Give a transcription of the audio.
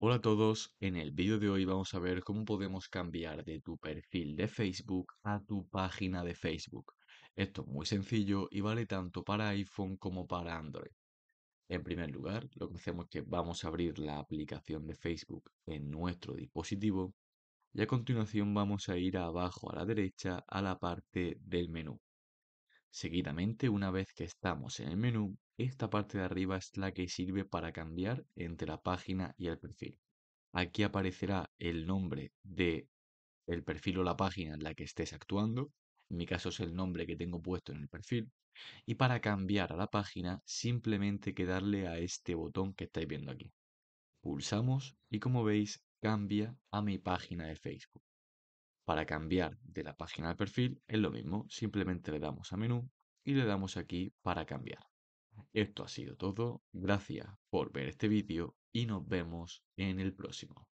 Hola a todos, en el vídeo de hoy vamos a ver cómo podemos cambiar de tu perfil de Facebook a tu página de Facebook. Esto es muy sencillo y vale tanto para iPhone como para Android. En primer lugar, lo que hacemos es que vamos a abrir la aplicación de Facebook en nuestro dispositivo y a continuación vamos a ir abajo a la derecha a la parte del menú. Seguidamente, una vez que estamos en el menú, esta parte de arriba es la que sirve para cambiar entre la página y el perfil. Aquí aparecerá el nombre de el perfil o la página en la que estés actuando. En mi caso es el nombre que tengo puesto en el perfil. Y para cambiar a la página, simplemente que darle a este botón que estáis viendo aquí. Pulsamos y como veis, cambia a mi página de Facebook. Para cambiar de la página al perfil es lo mismo, simplemente le damos a menú y le damos aquí para cambiar. Esto ha sido todo, gracias por ver este vídeo y nos vemos en el próximo.